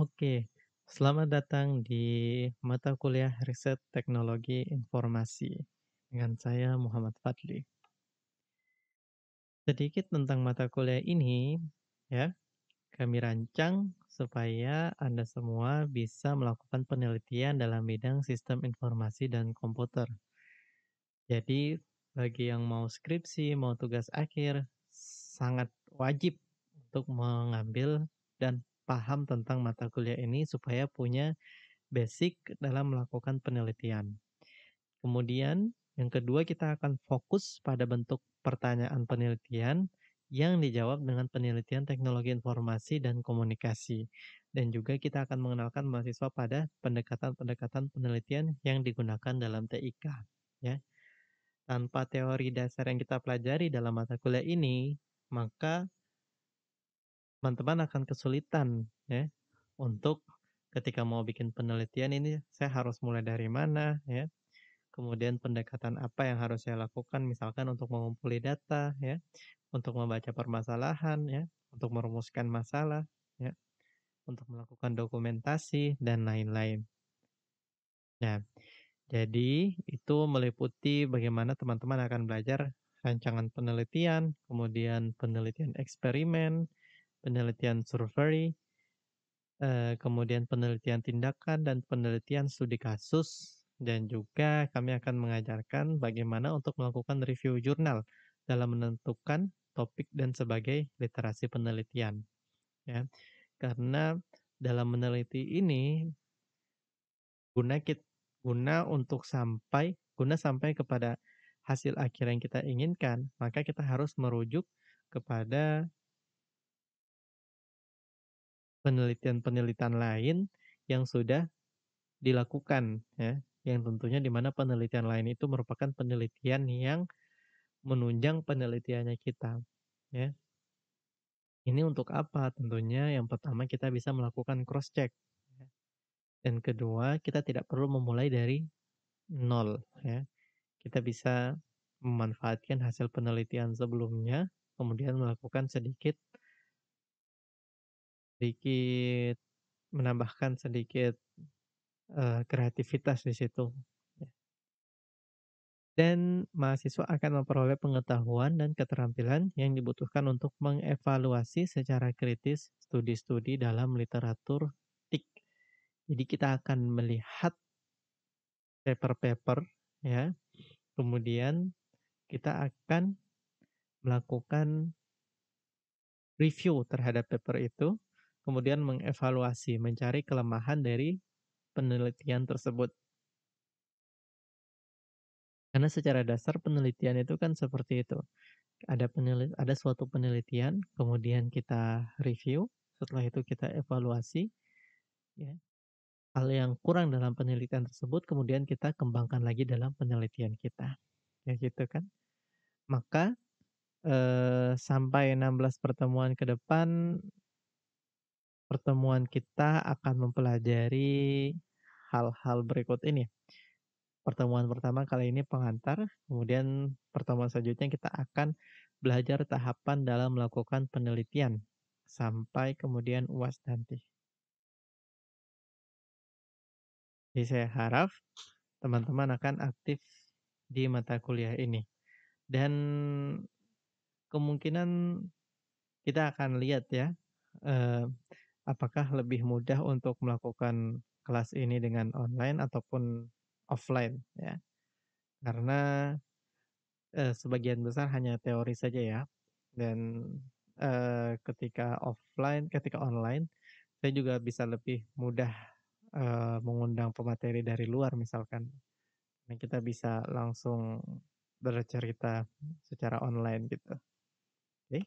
Oke, selamat datang di mata kuliah Riset Teknologi Informasi dengan saya Muhammad Fadli. Sedikit tentang mata kuliah ini, ya. Kami rancang supaya Anda semua bisa melakukan penelitian dalam bidang sistem informasi dan komputer. Jadi, bagi yang mau skripsi, mau tugas akhir, sangat wajib untuk mengambil dan paham tentang mata kuliah ini supaya punya basic dalam melakukan penelitian. Kemudian yang kedua kita akan fokus pada bentuk pertanyaan penelitian yang dijawab dengan penelitian teknologi informasi dan komunikasi. Dan juga kita akan mengenalkan mahasiswa pada pendekatan-pendekatan penelitian yang digunakan dalam TIK. Ya. Tanpa teori dasar yang kita pelajari dalam mata kuliah ini, maka teman-teman akan kesulitan ya untuk ketika mau bikin penelitian ini saya harus mulai dari mana ya kemudian pendekatan apa yang harus saya lakukan misalkan untuk mengumpuli data ya untuk membaca permasalahan ya untuk merumuskan masalah ya untuk melakukan dokumentasi dan lain-lain nah jadi itu meliputi bagaimana teman-teman akan belajar rancangan penelitian kemudian penelitian eksperimen penelitian survei, eh, kemudian penelitian tindakan dan penelitian studi kasus dan juga kami akan mengajarkan bagaimana untuk melakukan review jurnal dalam menentukan topik dan sebagai literasi penelitian. Ya, karena dalam meneliti ini guna kita, guna untuk sampai guna sampai kepada hasil akhir yang kita inginkan, maka kita harus merujuk kepada penelitian-penelitian lain yang sudah dilakukan ya yang tentunya di mana penelitian lain itu merupakan penelitian yang menunjang penelitiannya kita ya ini untuk apa tentunya yang pertama kita bisa melakukan cross check ya. dan kedua kita tidak perlu memulai dari nol ya kita bisa memanfaatkan hasil penelitian sebelumnya kemudian melakukan sedikit Sedikit menambahkan sedikit, uh, kreativitas di situ, ya. Dan mahasiswa akan memperoleh pengetahuan dan keterampilan yang dibutuhkan untuk mengevaluasi secara kritis studi-studi dalam literatur TIK. Jadi kita akan melihat paper-paper ya, kemudian kita akan melakukan review terhadap paper itu kemudian mengevaluasi, mencari kelemahan dari penelitian tersebut. Karena secara dasar penelitian itu kan seperti itu. Ada penelit ada suatu penelitian, kemudian kita review, setelah itu kita evaluasi ya. Hal yang kurang dalam penelitian tersebut kemudian kita kembangkan lagi dalam penelitian kita. Ya gitu kan. Maka eh, sampai 16 pertemuan ke depan pertemuan kita akan mempelajari hal-hal berikut ini. Pertemuan pertama kali ini pengantar, kemudian pertemuan selanjutnya kita akan belajar tahapan dalam melakukan penelitian sampai kemudian UAS nanti. Jadi saya harap teman-teman akan aktif di mata kuliah ini. Dan kemungkinan kita akan lihat ya eh, apakah lebih mudah untuk melakukan kelas ini dengan online ataupun offline ya. Karena eh, sebagian besar hanya teori saja ya. Dan eh, ketika offline, ketika online saya juga bisa lebih mudah eh, mengundang pemateri dari luar misalkan. Nah, kita bisa langsung bercerita secara online gitu. Oke. Okay.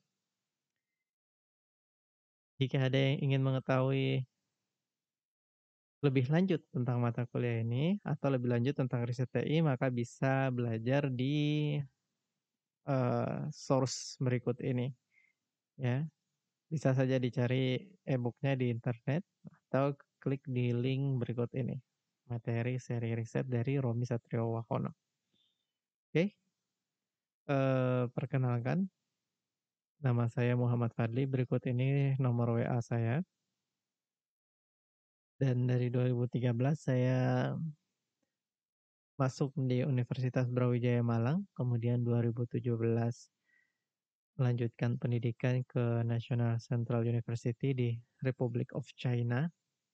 Jika ada yang ingin mengetahui lebih lanjut tentang mata kuliah ini atau lebih lanjut tentang riset TI maka bisa belajar di uh, source berikut ini ya bisa saja dicari e-booknya di internet atau klik di link berikut ini materi seri riset dari Romi Satrio Wahono oke okay? uh, eh, perkenalkan Nama saya Muhammad Fadli, berikut ini nomor WA saya. Dan dari 2013 saya masuk di Universitas Brawijaya Malang, kemudian 2017 melanjutkan pendidikan ke National Central University di Republic of China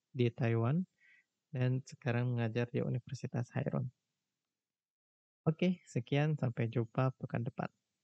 di Taiwan dan sekarang mengajar di Universitas Hairon. Oke, sekian sampai jumpa pekan depan.